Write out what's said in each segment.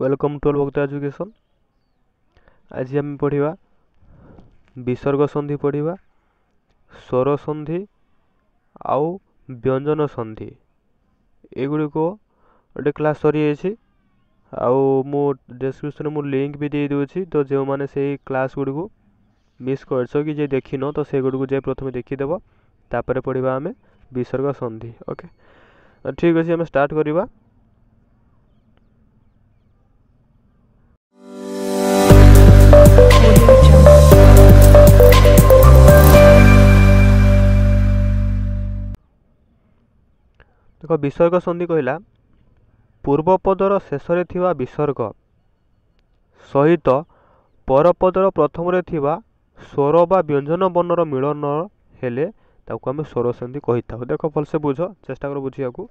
welcome toll वक्ता education आज आम पढ़ा विसर्ग सन्धि पढ़ा स्वर सन्धि आउ व्यंजन सन्धि युड़ गोटे क्लास सरी आक्रिपन मु लिंक भी दे देदे तो जो मैंने से क्लास गुड़ मिस कर देखी न तो से गुड़ जाए प्रथम देखीदेव तापर पढ़ा आम विसर्ग सन्धि ओके ठीक अच्छे आम स्टार्ट करवा ଏକ ବିସର୍ଗ ସନ୍ଧି କହିଲା ପୂର୍ବପଦର ଶେଷରେ ଥିବା ବିସର୍ଗ ସହିତ ପରପଦର ପ୍ରଥମରେ ଥିବା ସ୍ୱର ବା ବ୍ୟଞ୍ଜନ ବର୍ଣ୍ଣର ମିଳନ ହେଲେ ତାକୁ ଆମେ ସ୍ୱର ସନ୍ଧି କହିଥାଉ ଦେଖ ଭଲସେ ବୁଝ ଚେଷ୍ଟା କର ବୁଝିବାକୁ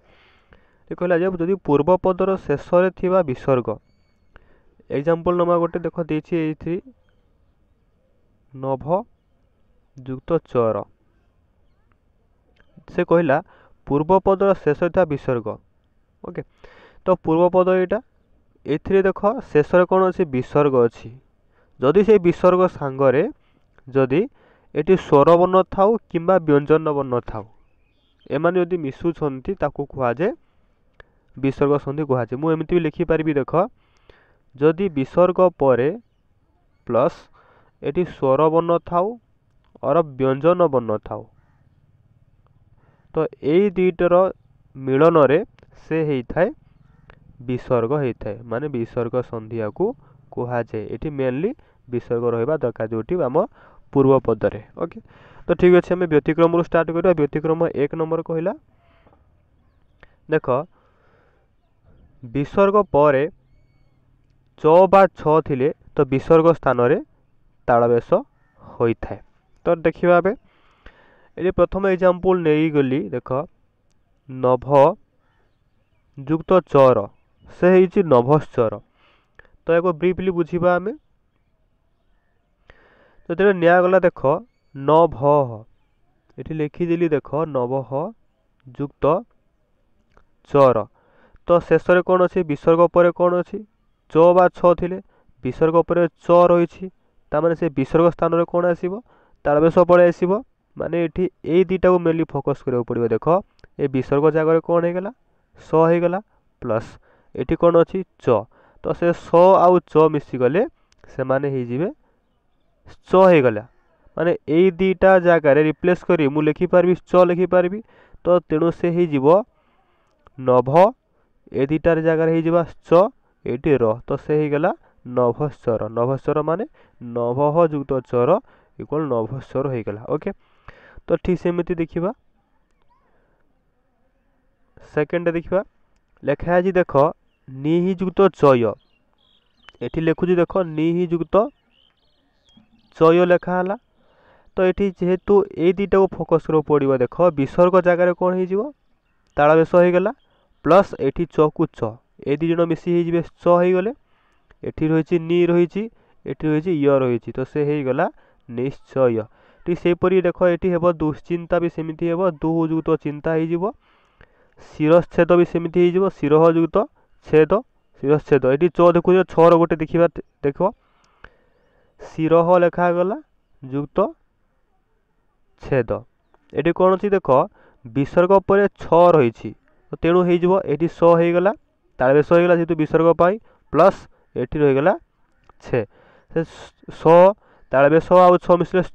ଏ କହିଲା ଯେ ଯଦି ପୂର୍ବପଦର ଶେଷରେ ଥିବା ବିସର୍ଗ ଏକ୍ଜାମ୍ପଲ୍ ନମା ଗୋଟେ ଦେଖ ଦେଇଛି ଏଇଥିରେ ନଭ ଯୁକ୍ତ ଚର ସେ କହିଲା ପୂର୍ବପଦର ଶେଷରେ ଥିବା ବିସର୍ଗ ଓକେ ତ ପୂର୍ବପଦ ଏଇଟା ଏଥିରେ ଦେଖ ଶେଷରେ କ'ଣ ଅଛି ବିସର୍ଗ ଅଛି ଯଦି ସେଇ ବିସର୍ଗ ସାଙ୍ଗରେ ଯଦି ଏଠି ସ୍ୱରବର୍ଣ୍ଣ ଥାଉ କିମ୍ବା ବ୍ୟଞ୍ଜନ ବର୍ଣ୍ଣ ଥାଉ ଏମାନେ ଯଦି ମିଶୁଛନ୍ତି ତାକୁ କୁହାଯାଏ ବିସର୍ଗ ସନ୍ଧି କୁହାଯାଏ ମୁଁ ଏମିତି ବି ଲେଖିପାରିବି ଦେଖ ଯଦି ବିସର୍ଗ ପରେ ପ୍ଲସ୍ ଏଠି ସ୍ୱରବର୍ଣ୍ଣ ଥାଉ ଅର ବ୍ୟଞ୍ଜନ ବର୍ଣ୍ଣ ଥାଉ ତ ଏଇ ଦୁଇଟିର ମିଳନରେ ସେ ହେଇଥାଏ ବିସର୍ଗ ହେଇଥାଏ ମାନେ ବିସର୍ଗ ସନ୍ଧିଆକୁ କୁହାଯାଏ ଏଠି ମେନଲି ବିସର୍ଗ ରହିବା ଦରକାର ଯେଉଁଠି ଆମ ପୂର୍ବ ପଦରେ ଓକେ ତ ଠିକ୍ ଅଛି ଆମେ ବ୍ୟତିକ୍ରମରୁ ଷ୍ଟାର୍ଟ କରିବା ବ୍ୟତିକ୍ରମ ଏକ ନମ୍ବର କହିଲା ଦେଖ ବିସର୍ଗ ପରେ ଚ ବା ଛ ଥିଲେ ତ ବିସର୍ଗ ସ୍ଥାନରେ ତାଳବେଶ ହୋଇଥାଏ ତ ଦେଖିବା ଏବେ এই যে প্রথম এক্সাম্পল নেইগলি দেখ নভ যুক্ত চর সে হয়েছি নভশ্চর তো এক ব্রিফলি বুঝবা আমি তো যেটা নিয়াগলা দেখ নভ এটি লিখিদেলি দেখ নভহ যুক্ত চর তো শেষে কোণ অছি বিসর্গ পরে কোণ অছি চ বা ছ থিলে বিসর্গ পরে চ রয়েছে তার মানে সে বিসর্গ স্থানরে কোণ আসব তার বেশ পড়ে আসব ମାନେ ଏଠି ଏଇ ଦୁଇଟାକୁ ମେନଲି ଫୋକସ୍ କରିବାକୁ ପଡ଼ିବ ଦେଖ ଏ ବିସର୍ଗ ଜାଗାରେ କ'ଣ ହେଇଗଲା ସ ହେଇଗଲା ପ୍ଲସ୍ ଏଠି କ'ଣ ଅଛି ଚ ତ ସେ ସ ଆଉ ଚ ମିଶିଗଲେ ସେମାନେ ହେଇଯିବେ ଚ ହେଇଗଲା ମାନେ ଏଇ ଦୁଇଟା ଜାଗାରେ ରିପ୍ଲେସ୍ କରି ମୁଁ ଲେଖିପାରିବି ଚ ଲେଖିପାରିବି ତ ତେଣୁ ସେ ହେଇଯିବ ନଭ ଏ ଦୁଇଟାର ଜାଗାରେ ହେଇଯିବ ଚ ଏଇଠି ର ତ ସେ ହେଇଗଲା ନଭସ୍ୱର ନଭସ୍ୱର ମାନେ ନଭହ ଯୁକ୍ତ ଚର ଇକ୍ୱାଲ୍ ନଭସ୍ୱର ହେଇଗଲା ଓକେ ତ ଠିକ୍ ସେମିତି ଦେଖିବା ସେକେଣ୍ଡ ଦେଖିବା ଲେଖା ହେଇଛି ଦେଖ ନିହିଯୁକ୍ତ ଚୟ ଏଠି ଲେଖୁଛି ଦେଖ ନିହିଯୁକ୍ତ ଚୟ ଲେଖା ହେଲା ତ ଏଠି ଯେହେତୁ ଏଇ ଦୁଇଟାକୁ ଫୋକସ୍ କରିବାକୁ ପଡ଼ିବ ଦେଖ ବିସର୍ଗ ଜାଗାରେ କ'ଣ ହେଇଯିବ ତାଳବେଶ ହେଇଗଲା ପ୍ଲସ୍ ଏଠି ଚକୁ ଚ ଏ ଦୁଇ ଜଣ ମିଶି ହେଇଯିବେ ଚ ହେଇଗଲେ ଏଠି ରହିଛି ନି ରହିଛି ଏଠି ରହିଛି ୟ ରହିଛି ତ ସେ ହେଇଗଲା ନିଶ୍ଚୟ ঠিক ସେହିପରି ଦେଖ ଏଠି ହେବ ଦୁଶ୍ଚିନ୍ତା ବି ସେମିତି ହେବ ଦୁହଯୁକ୍ତ ଚିନ୍ତା ହେଇଯିବ ଶିରଚ୍ଛେଦ ବି ସେମିତି ହେଇଯିବ ଶିରହଯୁକ୍ତ ଛେଦ ଶିରଚ୍ଛେଦ ଏଠି ଚ ଦେଖୁଛ ଛଅର ଗୋଟେ ଦେଖିବା ଦେଖ ଶିରହ ଲେଖାଗଲା ଯୁକ୍ତ ଛେଦ ଏଠି କ'ଣ ଅଛି ଦେଖ ବିସର୍ଗ ପରେ ଛଅ ରହିଛି ତେଣୁ ହେଇଯିବ ଏଠି ସ ହେଇଗଲା ତାଳବେଶ ହେଇଗଲା ଯେହେତୁ ବିସର୍ଗ ପାଇଁ ପ୍ଲସ୍ ଏଠି ରହିଗଲା ଛେ ସେ ସ ତାଳବେଶ ଆଉ ଛ ମିଶିଲେ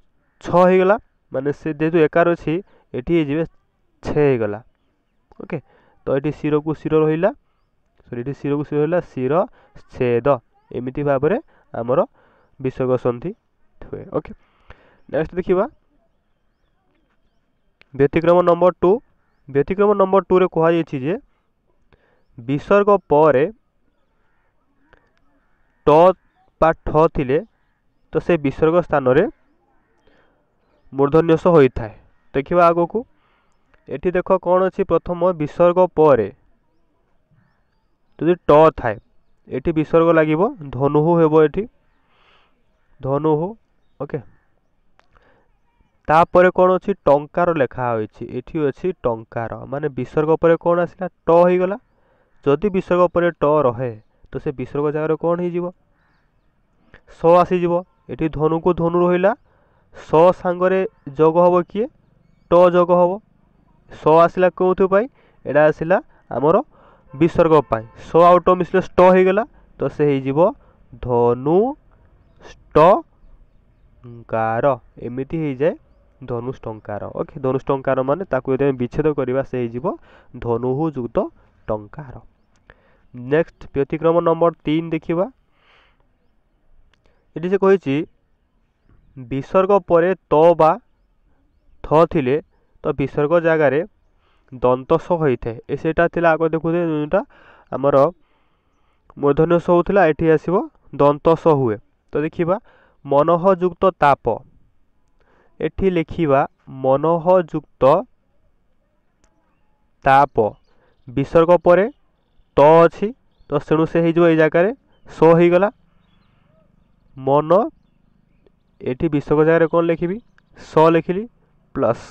ছ ହୋଇଗଲା ମାନେ ସେ ଯେହେତୁ ଏକା ଅଛି ଏଠି ହେଇଯିବେ ଛେ ହୋଇଗଲା ଓକେ ତ ଏଠି ଶିରକୁ ଶିର ରହିଲା ସରି ଏଠି ଶିରକୁ ଶିର ରହିଲା ଶିର ଛେଦ ଏମିତି ଭାବରେ ଆମର ବିସର୍ଗ ସନ୍ଧି ହୁଏ ଓକେ ନେକ୍ସଟ ଦେଖିବା ব্যতিক্রম নম্বর টু ব্যতিক্রম নম্বর টুরে কুহযাই যে বিসর্গ পরে ট বা ঠ লে তো সে বিসর্গ স্থানরে ମୂର୍ଦ୍ଧନ୍ୟସ ହୋଇଥାଏ ଦେଖିବା ଆଗକୁ ଏଠି ଦେଖ କ'ଣ ଅଛି ପ୍ରଥମ ବିସର୍ଗ ପରେ ଯଦି ଟ ଥାଏ ଏଠି ବିସର୍ଗ ଲାଗିବ ଧନୁହୁ ହେବ ଏଠି ଧନୁହୁ ଓକେ ତାପରେ କ'ଣ ଅଛି ଟଙ୍କାର ଲେଖା ହୋଇଛି ଏଠି ଅଛି ଟଙ୍କାର ମାନେ ବିସର୍ଗ ପରେ କ'ଣ ଆସିଲା ଟ ହୋଇଗଲା ଯଦି ବିସର୍ଗ ପରେ ଟ ରହେ ତ ସେ ବିସର୍ଗ ଜାଗାରେ କ'ଣ ହେଇଯିବ ସ ଆସିଯିବ ଏଠି ଧନୁକୁ ଧନୁ ରହିଲା ସ ସାଙ୍ଗରେ ଯୋଗ ହେବ କିଏ ଟ ଯୋଗ ହେବ ସ ଆସିଲା କେଉଁଥିପାଇଁ ଏଇଟା ଆସିଲା ଆମର ବିସର୍ଗ ପାଇଁ ସ ଆଉ ଟ ମିଶିଲେ ଷ୍ଟ ହେଇଗଲା ତ ସେ ହେଇଯିବ ଧନୁ ଷ୍ଟଙ୍କାର ଏମିତି ହେଇଯାଏ ଧନୁଷ୍ଟଙ୍କାର ଓକେ ଧନୁଷ୍ଟଙ୍କାର ମାନେ ତାକୁ ଯଦି ଆମେ ବିଚ୍ଛେଦ କରିବା ସେ ହେଇଯିବ ଧନୁହୁ ଯୁକ୍ତ ଟଙ୍କାର ନେକ୍ସଟ ବ୍ୟତିକ୍ରମ ନମ୍ବର ତିନି ଦେଖିବା ଏଠି ସେ କହିଛି ବିସର୍ଗ ପରେ ତ ବା ଥ ଥିଲେ ତ ବିସର୍ଗ ଜାଗାରେ ଦନ୍ତ ସ ହୋଇଥାଏ ଏ ସେଇଟା ଥିଲା ଆଗ ଦେଖୁଥିଲେ ଯେଉଁଟା ଆମର ମୂର୍ଧନ୍ୟ ସ ହେଉଥିଲା ଏଠି ଆସିବ ଦନ୍ତ ସ ହୁଏ ତ ଦେଖିବା ମନୋହଯୁକ୍ତ ତାପ ଏଠି ଲେଖିବା ମନୋହଯୁକ୍ତ ତାପ ବିସର୍ଗ ପରେ ତ ଅଛି ତ ସେଣୁ ସେ ହେଇଯିବ ଏଇ ଜାଗାରେ ସ ହେଇଗଲା ମନ ଏଠି ବିଶକ ଜାଗାରେ କ'ଣ ଲେଖିବି ସ ଲେଖିଲି ପ୍ଲସ୍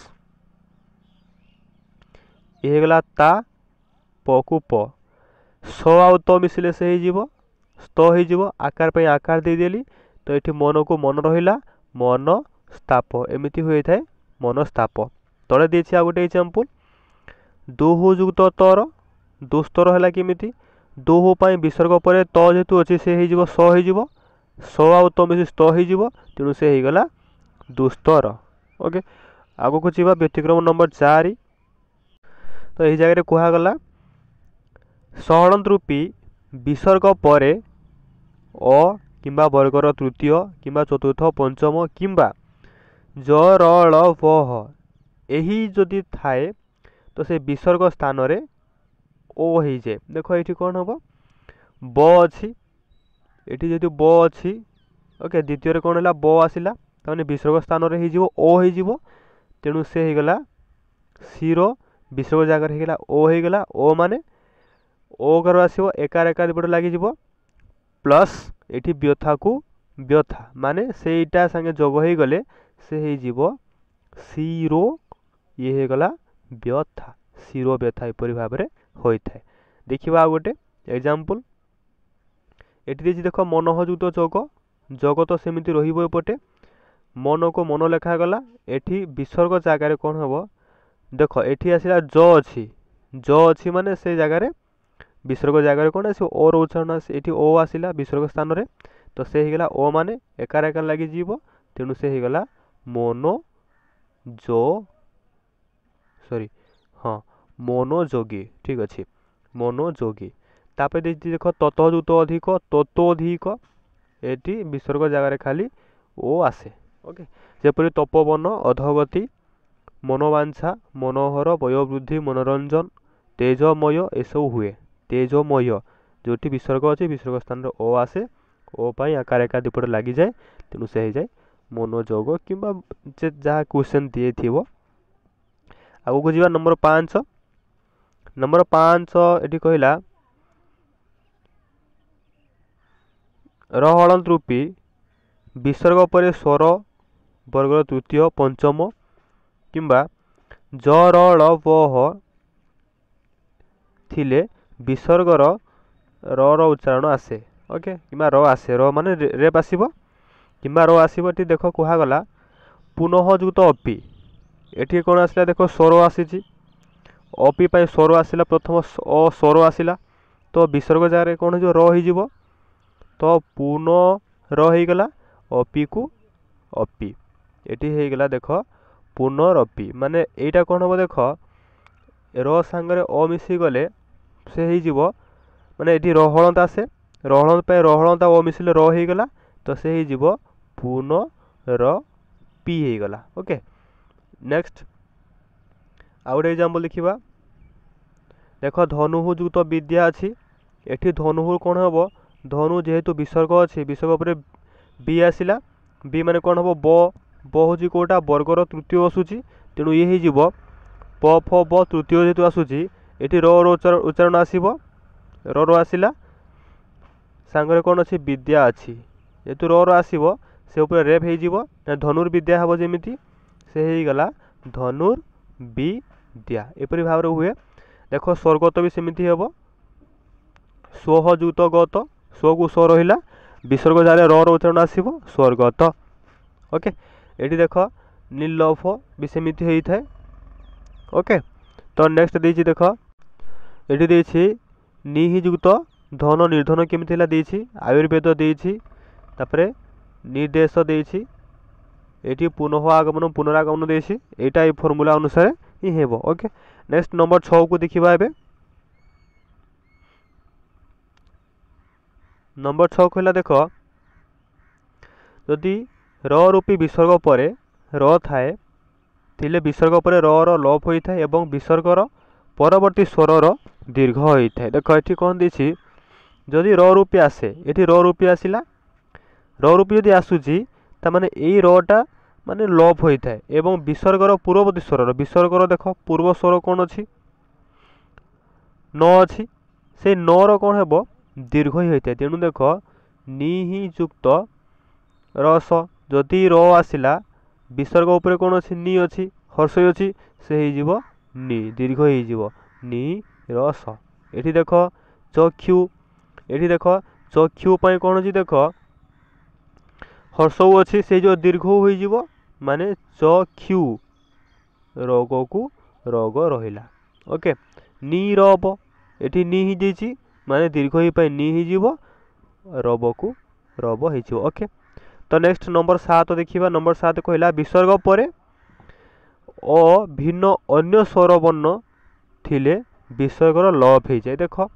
ଏ ହେଇଗଲା ତା ପକୁ ପ ସ ଆଉ ତ ମିଶିଲେ ସେ ହେଇଯିବ ସ୍ତ ହେଇଯିବ ଆକାର ପାଇଁ ଆକାର ଦେଇଦେଲି ତ ଏଠି ମନକୁ ମନ ରହିଲା ମନ ସ୍ଥାପ ଏମିତି ହୋଇଥାଏ ମନସ୍ତାପ ତଳେ ଦେଇଛି ଆଉ ଗୋଟେ ଏକ୍ଜାମ୍ପଲ୍ ଦୁହୁ ଯୁକ୍ତ ତର ଦୁସ୍ତର ହେଲା କେମିତି ଦୁହୁ ପାଇଁ ବିସର୍ଗ ପରେ ତ ଯେହେତୁ ଅଛି ସେ ହେଇଯିବ ସ ହେଇଯିବ ସ ଆଉ ତ ମିଶି ସ୍ତ ହେଇଯିବ ତେଣୁ ସେ ହେଇଗଲା ଦୁସ୍ତର ଓକେ ଆଗକୁ ଯିବା ବ୍ୟତିକ୍ରମ ନମ୍ବର ଚାରି ତ ଏହି ଜାଗାରେ କୁହାଗଲା ଷଡ଼ନ୍ତୃପି ବିସର୍ଗ ପରେ ଅ କିମ୍ବା ବର୍ଗର ତୃତୀୟ କିମ୍ବା ଚତୁର୍ଥ ପଞ୍ଚମ କିମ୍ବା ଜର ଳ ବହ ଏହି ଯଦି ଥାଏ ତ ସେ ବିସର୍ଗ ସ୍ଥାନରେ ଓ ହେଇଯାଏ ଦେଖ ଏଇଠି କ'ଣ ହେବ ବ ଅଛି ଏଠି ଯେହେତୁ ବ ଅଛି ଓକେ ଦ୍ୱିତୀୟରେ କ'ଣ ହେଲା ବ ଆସିଲା ତାମାନେ ବିସର୍ଗ ସ୍ଥାନରେ ହେଇଯିବ ଓ ହେଇଯିବ ତେଣୁ ସେ ହେଇଗଲା ସିର ବିସର୍ଗ ଜାଗାରେ ହେଇଗଲା ଓ ହେଇଗଲା ଓ ମାନେ ଓକାର ଆସିବ ଏକାର ଏକାର ଏପଟେ ଲାଗିଯିବ ପ୍ଲସ୍ ଏଠି ବ୍ୟଥାକୁ ବ୍ୟଥା ମାନେ ସେଇଟା ସାଙ୍ଗେ ଯୋଗ ହେଇଗଲେ ସେ ହେଇଯିବ ସିରୋ ଇଏ ହେଇଗଲା ବ୍ୟଥା ଶିରୋ ବ୍ୟଥା ଏପରି ଭାବରେ ହୋଇଥାଏ ଦେଖିବା ଆଉ ଗୋଟେ ଏକ୍ଜାମ୍ପଲ୍ ଏଠି ଦେଇଛି ଦେଖ ମନୋହଯୁତ ଯୋଗ ଜଗତ ସେମିତି ରହିବ ଏପଟେ ମନକୁ ମନ ଲେଖାଗଲା ଏଠି ବିସର୍ଗ ଜାଗାରେ କ'ଣ ହେବ ଦେଖ ଏଠି ଆସିଲା ଜ ଅଛି ଜ ଅଛି ମାନେ ସେ ଜାଗାରେ ବିସର୍ଗ ଜାଗାରେ କ'ଣ ଆସିବ ଓର ଉଚ୍ଚାରଣ ଏଠି ଓ ଆସିଲା ବିସର୍ଗ ସ୍ଥାନରେ ତ ସେ ହେଇଗଲା ଓ ମାନେ ଏକାର ଏକାର ଲାଗିଯିବ ତେଣୁ ସେ ହେଇଗଲା ମନ ଜ ସରି ହଁ ମନୋଯୋଗୀ ଠିକ୍ ଅଛି ମନୋଯୋଗୀ তাପରେ ଦେଇଛି ଦେଖ ତତଯୁତ অধিক ତୋତ অধিକ এটি বিসর্গ জায়গায় খালি ও আসে ওকে যেপরি তপবন অধগতি মনোবাঞ্ছা মনোহর বয়োবৃদ্ধি মনোরঞ্জন তেজময় এসব হুয়ে তেজময় ଯେଉଁଠି ବିସର୍ଗ ଅଛି ବିସର୍ଗ ସ୍ଥାନରେ ଅ ଆସେ ଓ ପାଇଁ ଆକାର ଏକା ଦୁଇପଟେ ଲାଗିଯାଏ ତେଣୁ ସେ ହେଇଯାଏ ମନୋଯୋଗ କିମ୍ବା ଯେ ଯାହା କ୍ୱେଶ୍ଚନ୍ ଦିଆଥିବ ଆଗକୁ ଯିବା ନମ୍ବର ପାଞ୍ଚ ନମ୍ବର ପାଞ୍ଚ ଏଠି କହିଲା ର ହଳନ୍ତ ରୂପୀ ବିସର୍ଗ ପରେ ସ୍ୱର ବର୍ଗର ତୃତୀୟ ପଞ୍ଚମ କିମ୍ବା ଜ ର ଳ ହ ଥିଲେ ବିସର୍ଗର ର ଉଚ୍ଚାରଣ ଆସେ ଓକେ କିମ୍ବା ର ଆସେ ର ମାନେ ରେପ୍ ଆସିବ କିମ୍ବା ର ଆସିବ ଏଠି ଦେଖ କୁହାଗଲା ପୁନଃଯୁକ୍ତ ଅପି ଏଠି କ'ଣ ଆସିଲା ଦେଖ ସ୍ୱର ଆସିଛି ଅପି ପାଇଁ ସ୍ୱର ଆସିଲା ପ୍ରଥମ ଅ ସ୍ୱର ଆସିଲା ତ ବିସର୍ଗ ଜାଗାରେ କ'ଣ ହେଇଯିବ ର ହେଇଯିବ ତ ପୁନର ହେଇଗଲା ଅପିକୁ ଅପି ଏଠି ହେଇଗଲା ଦେଖ ପୁନରପି ମାନେ ଏଇଟା କ'ଣ ହେବ ଦେଖ ର ସାଙ୍ଗରେ ଅ ମିଶିଗଲେ ସେ ହେଇଯିବ ମାନେ ଏଠି ରହଳନ୍ତ ଆସେ ରହଳନ୍ତ ପାଇଁ ରହଳନ୍ତ ଅ ମିଶିଲେ ର ହେଇଗଲା ତ ସେ ହେଇଯିବ ପୁନର ପି ହେଇଗଲା ଓକେ ନେକ୍ସଟ ଆଉ ଗୋଟେ ଏକ୍ଜାମ୍ପଲ୍ ଦେଖିବା ଦେଖ ଧନୁହୁ ଯୁକ୍ତ ବିଦ୍ୟା ଅଛି ଏଠି ଧନୁହୁ କ'ଣ ହେବ ধনু যেহেতু বিসর্গ ଅଛି ବିସର୍ଗ ପରେ ବି ଆସିଲା ବି ମାନେ କ'ଣ ହେବ ବ ବ ହେଉଛି କେଉଁଟା ବର୍ଗର ତୃତୀୟ ଆସୁଛି ତେଣୁ ଇଏ ହେଇଯିବ ପ ଫ ବ ତୃତୀୟ ଯେହେତୁ ଆସୁଛି ଏଠି ର ଉଚ୍ଚାରଣ ଆସିବ ର ର ଆସିଲା ସାଙ୍ଗରେ କ'ଣ ଅଛି ବିଦ୍ୟା ଅଛି ଯେହେତୁ ର ର ଆସିବ ସେ ଉପରେ ରେପ୍ ହେଇଯିବ ଧନୁର୍ବିଦ୍ୟା ହେବ ଯେମିତି ସେ ହେଇଗଲା ଧନୁର୍ବିଦ୍ୟା ଏପରି ଭାବରେ ହୁଏ ଦେଖ ସ୍ୱର୍ଗତ ବି ସେମିତି ହେବ ସ୍ୱହଯୁତ ଗତ ଶୋକୁ ଶୋ ରହିଲା ବିସର୍ଗ ଯାହାହେଲେ ରର ଉଚ୍ଚାରଣ ଆସିବ ସ୍ୱର୍ଗତ ଓକେ ଏଠି ଦେଖ ନିଲଫ ବି ସେମିତି ହେଇଥାଏ ଓକେ ତ ନେକ୍ସଟ ଦେଇଛି ଦେଖ ଏଠି ଦେଇଛି ନିହିଯୁକ୍ତ ଧନ ନିର୍ଧନ କେମିତି ହେଲା ଦେଇଛି ଆୟୁର୍ବେଦ ଦେଇଛି ତାପରେ ନିର୍ଦ୍ଦେଶ ଦେଇଛି ଏଠି ପୁନଃ ଆଗମନ ପୁନରାଗମନ ଦେଇଛି ଏଇଟା ଏଇ ଫର୍ମୁଲା ଅନୁସାରେ ହିଁ ହେବ ଓକେ ନେକ୍ସଟ ନମ୍ବର ଛଅକୁ ଦେଖିବା ଏବେ নম্বর ছক হল দেখ যদি র রূপী বিসর্গ পরে র থাকে ଥିଲେ বিসর্গ পরে র র লভ হয়ে এবং বিসর্গর পরবর্তী স্বরর দীর্ঘ হয়ে থাকে দেখ এটি কম দিয়েছি যদি র রূপী আসে এটি র রূপী আসিলা র রূপী যদি আসুচি তার মানে এই রটা মানে লভ হয়ে থাকে এবং বিসর্গর পূর্ববর্তী স্বরর বিসর্গর দেখ পূর্ব স্বর কোণ অছি ন অছি সেই নর কোণ হব দীর্ঘই হয়ে তেণু দেখ নি হি যুক্ত রস যদি র আসিলা বিসর্গ উপরে কোণ অছি নি অছি হর্ষই অছি সে হয়েযিব মানে নি দীর্ঘ হয়েযিব নি রস এটি দেখ চক্ষু এটি দেখ চক্ষু পাই কোণ অছি দেখ হর্ষও অছি সেই যে দীর্ঘ হয়েযিব মানে চক্ষু রগকু রগ রহিলা ওকে নি রব এটি নি হয়েযাইছি ମାନେ ଦୀର୍ଘ ପାଇଁ ନି ହେଇଯିବ ରବକୁ ରବ ହେଇଯିବ ଓକେ ତ ନେକ୍ସଟ ନମ୍ବର ସାତ ଦେଖିବା ନମ୍ବର ସାତ କହିଲା ବିସର୍ଗ ପରେ ଅ ଭିନ୍ନ ଅନ୍ୟ ସ୍ୱରବର୍ଣ୍ଣ ଥିଲେ ବିସର୍ଗର ଲଭ୍ ହେଇଯାଏ ଦେଖ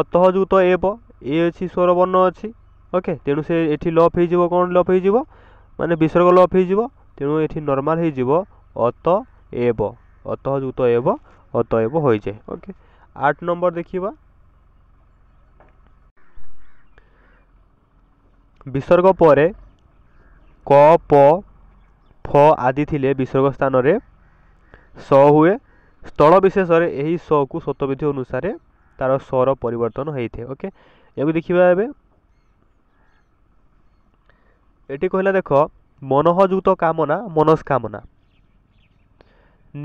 ଅତଃ ଯୁକ୍ତ ଏବ ଏ ଅଛି ସ୍ୱରବର୍ଣ୍ଣ ଅଛି ଓକେ ତେଣୁ ସେ ଏଠି ଲଭ୍ ହେଇଯିବ କ'ଣ ଲଭ୍ ହେଇଯିବ ମାନେ ବିସର୍ଗ ଲଭ୍ ହେଇଯିବ ତେଣୁ ଏଠି ନର୍ମାଲ୍ ହେଇଯିବ ଅତ এব অতযুক্ত এব অতএব হয়ে যায় ওকে আট নম্বর দেখিবা বিসর্গ পরে ক প ফ আদি ଥିଲେ ବିସର୍ଗ ସ୍ଥାନରେ ସ ହୁଏ ସ୍ଥଳ ବିଶେଷରେ ଏହି ସକୁ ଶତବିଧି ଅନୁସାରେ ତାର ସ୍ୱର ପରିବର୍ତ୍ତନ ହୋଇଥାଏ ଓକେ ଏହାକୁ ଦେଖିବା ଏବେ ଏଠି କହିଲା ଦେଖ ମନୋହଯୁକ୍ତ କାମନା ମନସ୍କାମନା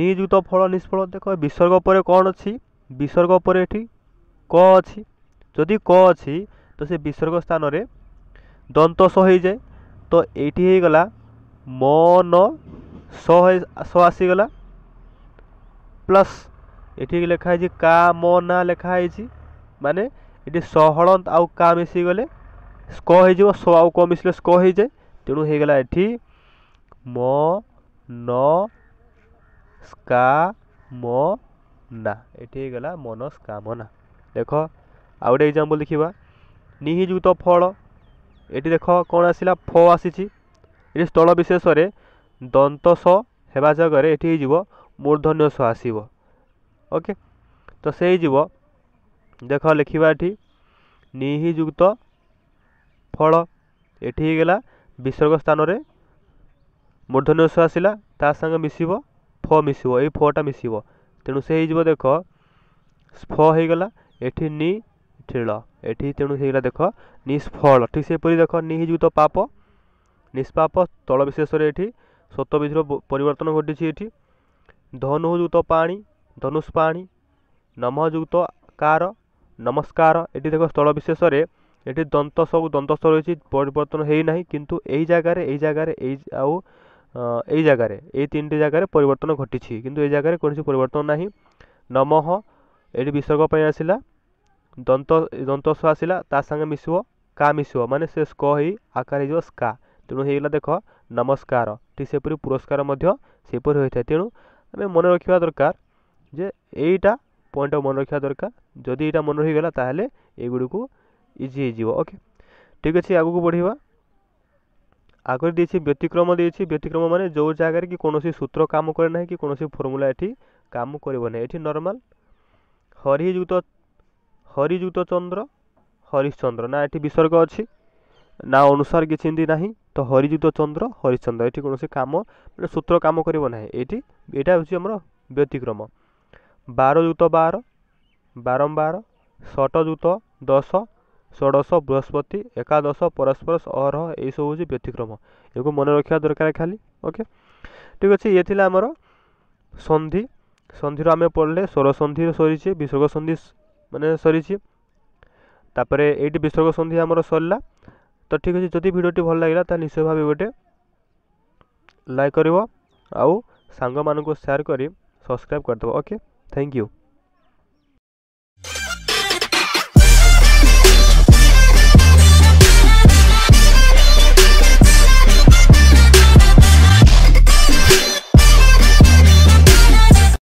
ନିଯୁକ୍ତ ଫଳ ନିଷ୍ଫଳ ଦେଖ ବିସର୍ଗ ପରେ କ'ଣ ଅଛି ବିସର୍ଗ ପରେ ଏଠି କ ଅଛି ଯଦି କ ଅଛି ତ ସେ ବିସର୍ଗ ସ୍ଥାନରେ দন্ত স হয়ে যায় তো এইটি হয়ে গলা ম ন স স আসিগলা প্লাস এটি লেখা হয়েছে কা ম না লেখা হয়েছে মানে এটি স হলন্ত আউ কা মিশি গলে স্ক হয়ে যাব স আউ ক মিশলে স্ক হয়ে যায় তেমন হয়ে গলা এটি ম ন স্কা ম না এটি হয়ে গলা মন স্কামনা দেখ আউ গোটে এক্সাম্পল দেখিবা নিহিযুক্ত ফল ଏଠି ଦେଖ କ'ଣ ଆସିଲା ଫ ଆସିଛି ଏଠି ସ୍ଥଳ ବିଶେଷରେ ଦନ୍ତ ସ ହେବା ଜାଗାରେ ଏଠି ହେଇଯିବ ମୂର୍ଦ୍ଧନ୍ୟ ସ ଆସିବ ଓକେ ତ ସେଇଯିବ ଦେଖ ଲେଖିବା ଏଠି ନିହିଯୁକ୍ତ ଫଳ ଏଠି ହେଇଗଲା ବିସର୍ଗ ସ୍ଥାନରେ ମୂର୍ଦ୍ଧନ୍ୟ ସ ଆସିଲା ତା ସାଙ୍ଗେ ମିଶିବ ଫ ମିଶିବ ଏଇ ଫଟା ମିଶିବ ତେଣୁ ସେ ହେଇଯିବ ଦେଖ ସ୍ଫ ହେଇଗଲା ଏଠି ନି ତ୍ରିଳ ଏଠି ତେଣୁ ହେଇଗଲା ଦେଖ ନିଷ୍ଫଳ ଠିକ୍ ସେହିପରି ଦେଖ ନିହିଯୁକ୍ତ ପାପ ନିଷ୍ପାପ ତଳ ବିଶେଷରେ ଏଠି ସତ୍ୟବିଧିର ପରିବର୍ତ୍ତନ ଘଟିଛି ଏଠି ଧନୁଯୁକ୍ତ ପାଣି ଧନୁଷ ପାଣି ନମଯୁକ୍ତ କାର ନମସ୍କାର ଏଠି ଦେଖ ସ୍ଥଳ ବିଶେଷରେ ଏଠି ଦନ୍ତ ସବୁ ଦନ୍ତସ୍ଥ ରହିଛି ପରିବର୍ତ୍ତନ ହେଇନାହିଁ କିନ୍ତୁ ଏଇ ଜାଗାରେ ଏଇ ଜାଗାରେ ଏଇ ଆଉ ଏଇ ଜାଗାରେ ଏଇ ତିନିଟି ଜାଗାରେ ପରିବର୍ତ୍ତନ ଘଟିଛି କିନ୍ତୁ ଏଇ ଜାଗାରେ କୌଣସି ପରିବର୍ତ୍ତନ ନାହିଁ ନମଃ ଏଠି ବିସର୍ଗ ପାଇଁ ଆସିଲା ଦନ୍ତ ଦନ୍ତ ସ୍ୱ ଆସିଲା ତା ସାଙ୍ଗେ ମିଶିବ କା ମିଶିବ ମାନେ ସେ ସ୍କ ହେଇ ଆକାର ହେଇଯିବ ସ୍କା ତେଣୁ ହେଇଗଲା ଦେଖ ନମସ୍କାର ଠିକ୍ ସେପରି ପୁରସ୍କାର ମଧ୍ୟ ସେପରି ହୋଇଥାଏ ତେଣୁ ଆମେ ମନେ ରଖିବା ଦରକାର ଯେ ଏଇଟା ପଏଣ୍ଟଟାକୁ ମନେ ରଖିବା ଦରକାର ଯଦି ଏଇଟା ମନେ ରହିଗଲା ତାହେଲେ ଏଗୁଡ଼ିକୁ ଇଜି ହେଇଯିବ ଓକେ ଠିକ୍ ଅଛି ଆଗକୁ ବଢ଼ିବା ଆଗରେ ଦେଇଛି ବ୍ୟତିକ୍ରମ ଦେଇଛି ବ୍ୟତିକ୍ରମ ମାନେ ଯେଉଁ ଜାଗାରେ କି କୌଣସି ସୂତ୍ର କାମ କରେ ନାହିଁ କି କୌଣସି ଫର୍ମୁଲା ଏଠି କାମ କରିବ ନାହିଁ ଏଠି ନର୍ମାଲ୍ ହରିଯୁକ୍ତ হরিযুক্ত চন্দ্র হরিশ্চন্দ্র না এটি বিসর্গ ଅଛି ନା ଅନୁସାର କିଛି ଏମିତି ନାହିଁ ତ ହରିଯୁକ୍ତ ଚନ୍ଦ୍ର ହରିଶ୍ଚନ୍ଦ୍ର ଏଠି କୌଣସି କାମ ମାନେ ସୂତ୍ର କାମ କରିବ ନାହିଁ ଏଠି ଏଇଟା ହେଉଛି ଆମର ବ୍ୟତିକ୍ରମ ବାର ଯୁକ୍ତ ବାର ବାରମ୍ବାର ଷଟ ଯୁକ୍ତ ଦଶ ଷୋଡ଼ଶ ବୃହସ୍ପତି ଏକାଦଶ ପରସ୍ପର ଅହରହ ଏଇସବୁ ହେଉଛି ବ୍ୟତିକ୍ରମ ଏହାକୁ ମନେ ରଖିବା ଦରକାର ଖାଲି ଓକେ ଠିକ୍ ଅଛି ଇଏ ଥିଲା ଆମର ସନ୍ଧି ସନ୍ଧିର ଆମେ ପଢ଼ିଲେ ସ୍ୱର ସନ୍ଧିରେ ସରିଛେ ବିସର୍ଗ ସନ୍ଧି ମାନେ ସରିଛି ତାପରେ ଏଇଠି ବିସର୍ଗ ସନ୍ଧ୍ୟା ଆମର ସରିଲା ତ ଠିକ୍ ଅଛି ଯଦି ଭିଡ଼ିଓଟି ଭଲ ଲାଗିଲା ତାହେଲେ ନିଶ୍ଚୟ ଭାବେ ଗୋଟେ ଲାଇକ୍ କରିବ ଆଉ ସାଙ୍ଗମାନଙ୍କୁ ସେୟାର କରି ସବସ୍କ୍ରାଇବ୍ କରିଦେବ ଓକେ ଥ୍ୟାଙ୍କ ୟୁ